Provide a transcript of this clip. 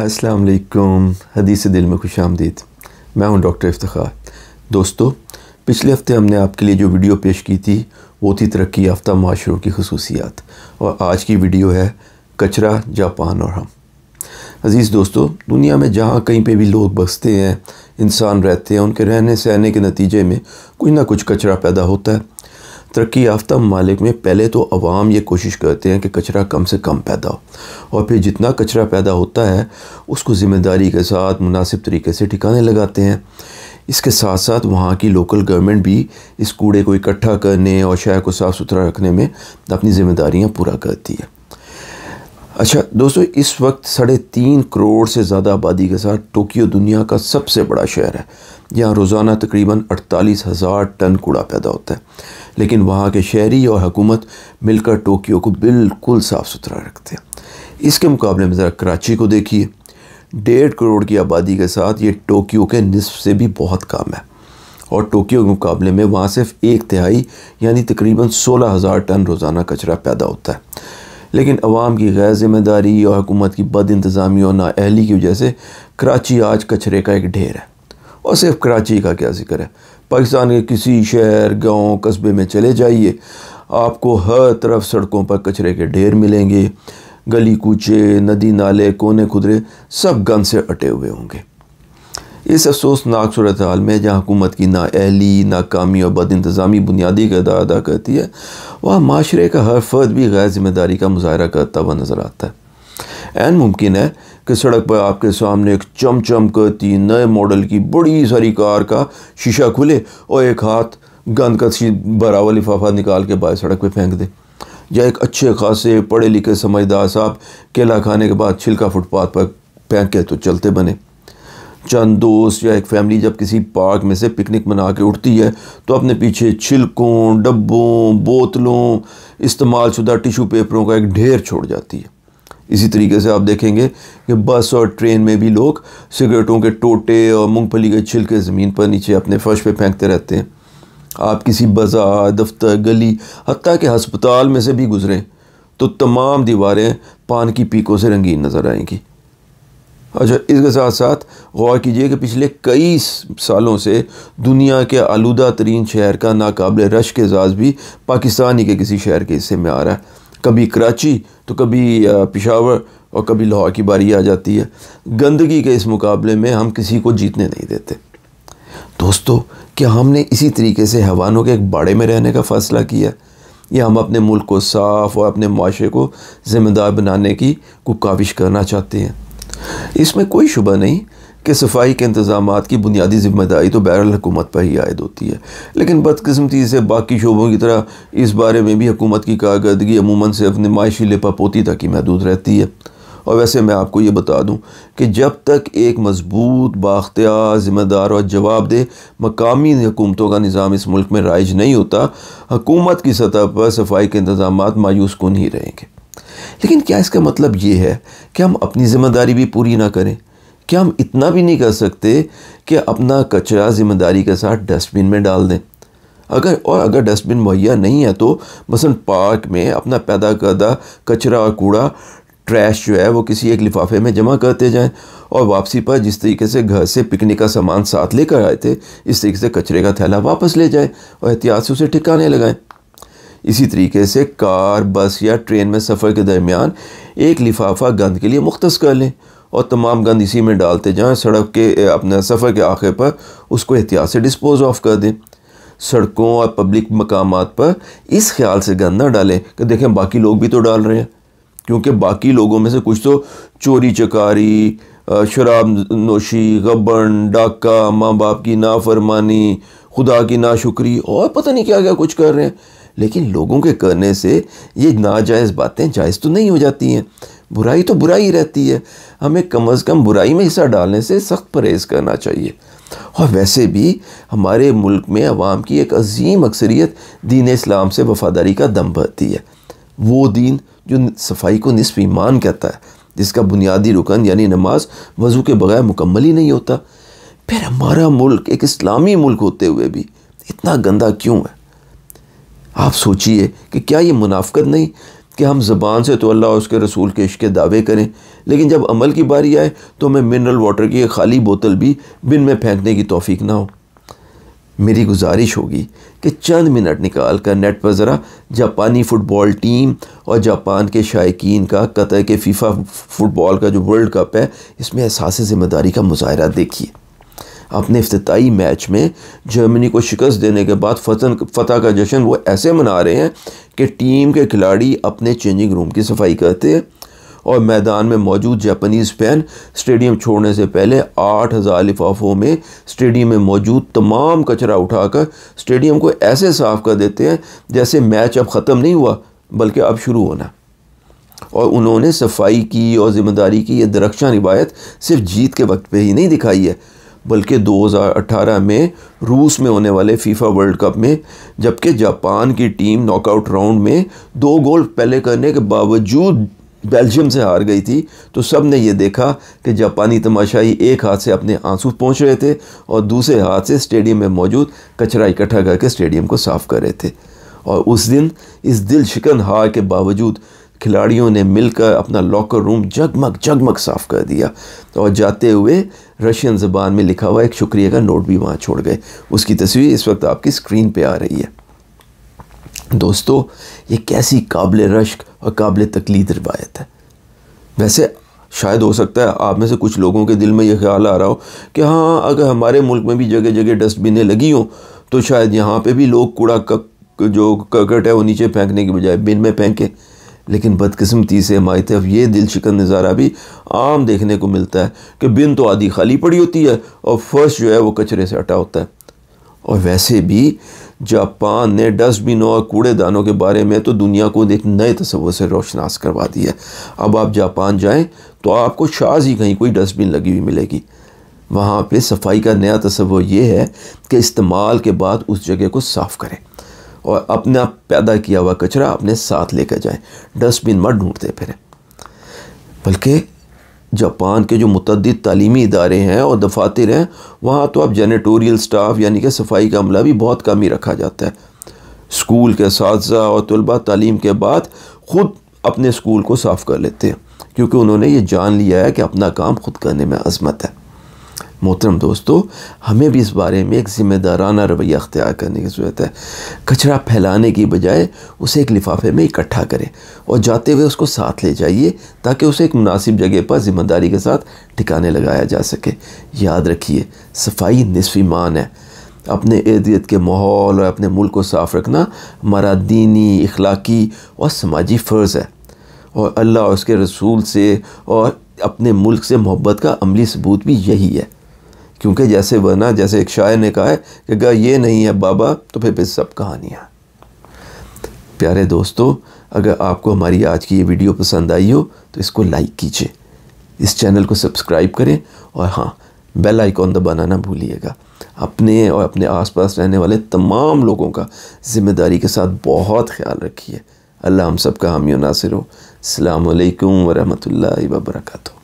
अस्सलाम वालेकुम हदीस दिल में खुश आमदीद मैं हूं डॉक्टर इफ्तार दोस्तों पिछले हफ्ते हमने आपके लिए जो वीडियो पेश की थी वो थी तरक्की याफ्ता माशरों की खसूसियात और आज की वीडियो है कचरा जापान और हम अज़ीज़ दोस्तों दुनिया में जहाँ कहीं पे भी लोग बसते हैं इंसान रहते हैं उनके रहने सहने के नतीजे में कुछ ना कुछ कचरा पैदा होता है तरक्की याफ्ता ममालिक में पहले तो अवाम ये कोशिश करते हैं कि कचरा कम से कम पैदा हो और फिर जितना कचरा पैदा होता है उसको ज़िम्मेदारी के साथ मुनासिब तरीके से ठिकाने लगाते हैं इसके साथ साथ वहाँ की लोकल गवर्नमेंट भी इस कूड़े को इकट्ठा करने और शहर को साफ़ सुथरा रखने में अपनी ज़िम्मेदारियाँ पूरा करती है अच्छा दोस्तों इस वक्त साढ़े तीन करोड़ से ज़्यादा आबादी के साथ टोक्यो दुनिया का सबसे बड़ा शहर है यहाँ रोज़ाना तकरीबन अड़तालीस हज़ार टन कूड़ा पैदा होता है लेकिन वहाँ के शहरी और हकूमत मिलकर टोक्यो को बिल्कुल साफ़ सुथरा रखते हैं इसके मुकाबले में ज़रा कराची को देखिए डेढ़ करोड़ की आबादी के साथ ये टोक्यो के निसफ से भी बहुत कम है और टोक्यो के मुकाबले में वहाँ सिर्फ एक तिहाई यानी तकरीबन सोलह हज़ार टन रोज़ाना कचरा पैदा होता है लेकिन आवाम की गैर जिम्मेदारी और हुकूमत की बद इंतज़ामी और नाअहली की वजह से कराची आज कचरे का एक ढेर है और सिर्फ कराची का क्या जिक्र है पाकिस्तान के किसी शहर गाँव कस्बे में चले जाइए आपको हर तरफ सड़कों पर कचरे के ढेर मिलेंगे गली कूचे नदी नाले कोने खुदरे सब गंद से अटे हुए होंगे इस अफसोसनाक सूरत हाल में जहाँ हुकूमत की नाअहली नाकामी और बद इंतज़ामी बुनियादी किरदार अदा करती है वहाँ माशरे का हर फर्द भी गैर जिम्मेदारी का मुजाहरा करता हुआ नज़र आता है एन मुमकिन है कि सड़क पर आपके सामने एक चम चम करती नए मॉडल की बड़ी सारी कार का शीशा खुले और एक हाथ गंद का भरा हुआ लिफाफा निकाल के बाहर सड़क पर फेंक दे या एक अच्छे खासे पढ़े लिखे समझदार साहब केला खाने के बाद छिलका फुटपाथ पर फेंके तो चलते बने चंद दोस्त या एक फैमिली जब किसी पार्क में से पिकनिक मना के उठती है तो अपने पीछे छिलकों डब्बों बोतलों इस्तेमाल शुदा टिशू पेपरों का एक ढेर छोड़ जाती है इसी तरीके से आप देखेंगे कि बस और ट्रेन में भी लोग सिगरेटों के टोटे और मूँगफली के छिलके ज़मीन पर नीचे अपने फर्श पर फेंकते रहते हैं आप किसी बाज़ार दफ्तर गली हती के हस्पताल में से भी गुज़रें तो तमाम दीवारें पान की पीकों से रंगीन नज़र आएंगी अच्छा इसके साथ साथ गौर कीजिए कि पिछले कई सालों से दुनिया के आलूदा तरीन शहर का नाकबिल रश के एजाज़ भी पाकिस्तान ही के किसी शहर के हिस्से में आ रहा है कभी कराची तो कभी पिशावर और कभी लाहौर की बारी आ जाती है गंदगी के इस मुकाबले में हम किसी को जीतने नहीं देते दोस्तों क्या हमने इसी तरीके से हवानों के एक बाड़े में रहने का फ़ैसला किया या हम अपने मुल्क को साफ़ और अपने माशरे को ज़िम्मेदार बनाने की को काविश करना चाहते हैं इसमें कोई शुबा नहीं कि सफाई के इंतजाम की बुनियादी जिम्मेदारी तो बैरल हुकूमत पर ही आयद होती है लेकिन बदकस्मती से बाकी शोबों की तरह इस बारे में भी हकूमत की कारकर्दगी अमूमन सिर्फ नुमाइशी लिपापोती तक ही महदूद रहती है और वैसे मैं आपको ये बता दूँ कि जब तक एक मजबूत बाख्तियार ज़िम्मेदार और जवाबदेह मकामी हुकूमतों का निज़ाम इस मुल्क में राइज नहीं होता हकूमत की सतह पर सफाई के इंतजाम मायूस कन ही रहेंगे लेकिन क्या इसका मतलब ये है कि हम अपनी ज़िम्मेदारी भी पूरी ना करें क्या हम इतना भी नहीं कर सकते कि अपना कचरा ज़िम्मेदारी के साथ डस्टबिन में डाल दें अगर और अगर डस्टबिन मुहैया नहीं है तो मसलन पार्क में अपना पैदा करदा कचरा और कूड़ा ट्रैश जो है वो किसी एक लिफाफे में जमा करते जाएं और वापसी पर जिस तरीके से घर से पिकनिक का सामान साथ लेकर आए थे इस तरीके से कचरे का थैला वापस ले जाएं और एहतियात से उसे ठिकाने लगाएं इसी तरीके से कार बस या ट्रेन में सफ़र के दरमियान एक लिफाफा गंद के लिए मुख्त कर लें और तमाम गंद इसी में डालते जाएँ सड़क के अपने सफ़र के आखिर पर उसको एहतियात से डिस्पोज ऑफ कर दें सड़कों और पब्लिक मकाम पर इस ख्याल से गंद ना डालें कि देखें बाकी लोग भी तो डाल रहे हैं क्योंकि बाकी लोगों में से कुछ तो चोरी चकारी शराब नोशी गबन डाका माँ बाप की नाफरमानी खुदा की नाशुक्री और पता नहीं क्या क्या कुछ कर रहे हैं लेकिन लोगों के करने से ये नाजायज़ बातें जायज़ तो नहीं हो जाती हैं बुराई तो बुराई रहती है हमें कम अज़ कम बुराई में हिस्सा डालने से सख्त परहेज़ करना चाहिए और वैसे भी हमारे मुल्क में आवाम की एक अजीम अक्सरियत दीन इस्लाम से वफादारी का दम भरती है वो दीन जो सफाई को निसफ ईमान कहता है जिसका बुनियादी रुकन यानी नमाज वज़ू के बगैर मुकम्मल ही नहीं होता फिर हमारा मुल्क एक इस्लामी मुल्क होते हुए भी इतना गंदा क्यों है आप सोचिए कि क्या ये मुनाफ़त नहीं कि हम ज़बान से तो अल्लाह और उसके रसूल के इश्क दावे करें लेकिन जब अमल की बारी आए तो हमें मिनरल वाटर की एक खाली बोतल भी बिन में फेंकने की तोफ़ी ना हो मेरी गुजारिश होगी कि चंद मिनट निकाल कर नेट पर ज़रा जापानी फ़ुटबॉल टीम और जापान के शायकीन का कतर के फीफा फ़ुटबॉल का जो वर्ल्ड कप है इसमें एहसास ज़िम्मेदारी का मुजाहरा देखिए अपने अफ्ताही मैच में जर्मनी को शिकस्त देने के बाद फतन फतह का जश्न वो ऐसे मना रहे हैं कि टीम के खिलाड़ी अपने चेंजिंग रूम की सफाई करते हैं और मैदान में मौजूद जापानीज़ फ़ैन स्टेडियम छोड़ने से पहले आठ हज़ार लिफाफों में स्टेडियम में मौजूद तमाम कचरा उठाकर स्टेडियम को ऐसे साफ़ कर देते हैं जैसे मैच अब ख़त्म नहीं हुआ बल्कि अब शुरू होना और उन्होंने सफाई की और ज़िम्मेदारी की यह दरक्षा रिवायत सिर्फ जीत के वक्त पे ही नहीं दिखाई है बल्कि 2018 में रूस में होने वाले फीफा वर्ल्ड कप में जबकि जापान की टीम नॉकआउट राउंड में दो गोल पहले करने के बावजूद बेल्जियम से हार गई थी तो सब ने यह देखा कि जापानी तमाशाई एक हाथ से अपने आंसू पहुँच रहे थे और दूसरे हाथ से स्टेडियम में मौजूद कचरा इकट्ठा करके स्टेडियम को साफ़ कर रहे थे और उस दिन इस दिल शिकन हार के बावजूद खिलाड़ियों ने मिलकर अपना लॉकर रूम जगमग जगमग साफ कर दिया और जाते हुए रशियन ज़बान में लिखा हुआ एक शुक्रिया का नोट भी वहाँ छोड़ गए उसकी तस्वीर इस वक्त आपकी स्क्रीन पे आ रही है दोस्तों ये कैसी काबिल रश्क और काबिल तकलीद रवायत है वैसे शायद हो सकता है आप में से कुछ लोगों के दिल में यह ख्याल आ रहा हो कि हाँ अगर हमारे मुल्क में भी जगह जगह डस्टबिनें लगी हों तो शायद यहाँ पे भी लोग कूड़ा जो करकट है वो नीचे फेंकने के बजाय बिन में फेंकें लेकिन बदकस्मती से हमारी तरफ ये दिल शिकन नज़ारा भी आम देखने को मिलता है कि बिन तो आधी खाली पड़ी होती है और फर्श जो है वो कचरे से हटा होता है और वैसे भी जापान ने डस्टबिनों और कूड़ेदानों के बारे में तो दुनिया को एक नए तस्वर से रोशनास करवा दी है अब आप जापान जाएँ तो आपको शाज ही कहीं कोई डस्टबिन लगी हुई मिलेगी वहाँ पर सफाई का नया तस्वर ये है कि इस्तेमाल के बाद उस जगह को साफ़ करें और अपना पैदा किया हुआ कचरा अपने साथ लेकर जाएं डस्टबिन मत ढूंढते फिर बल्कि जापान के जो मतदीद तलीमी इदारे हैं और दफातर हैं वहाँ तो अब जेनेटोरियल स्टाफ यानी कि सफाई का अमला भी बहुत कम ही रखा जाता है स्कूल के साथ और तलबा तालीम के बाद ख़ुद अपने स्कूल को साफ़ कर लेते हैं क्योंकि उन्होंने ये जान लिया है कि अपना काम ख़ुद करने में अजमत है मोहतरम दोस्तों हमें भी इस बारे में एक ज़िम्मेदाराना रवैया अख्तियार करने की ज़रूरत है कचरा फैलाने की बजाय उसे एक लिफाफे में इकट्ठा करें और जाते हुए उसको साथ ले जाइए ताकि उसे एक मुनासिब जगह पर ज़िम्मेदारी के साथ ठिकाने लगाया जा सके याद रखिए सफाई नसफ़ी मान है अपने इर्द गिर्द के माहौल और अपने मुल्क को साफ़ रखना हमारा दीनी इखलाकी और समाजी फ़र्ज़ है और अल्लाह और उसके रसूल से और अपने मुल्क से मोहब्बत का अमली सबूत भी यही है क्योंकि जैसे वरना जैसे एक शायर ने कहा है कि अगर ये नहीं है बाबा तो फिर फिर सब कहानियाँ प्यारे दोस्तों अगर आपको हमारी आज की ये वीडियो पसंद आई हो तो इसको लाइक कीजिए इस चैनल को सब्सक्राइब करें और हाँ बेल आइकॉन दबाना ना भूलिएगा अपने और अपने आसपास रहने वाले तमाम लोगों का ज़िम्मेदारी के साथ बहुत ख्याल रखिए अल्लाह हम सब का हामी नासिर हो अल्लाम वरहमल वबरकू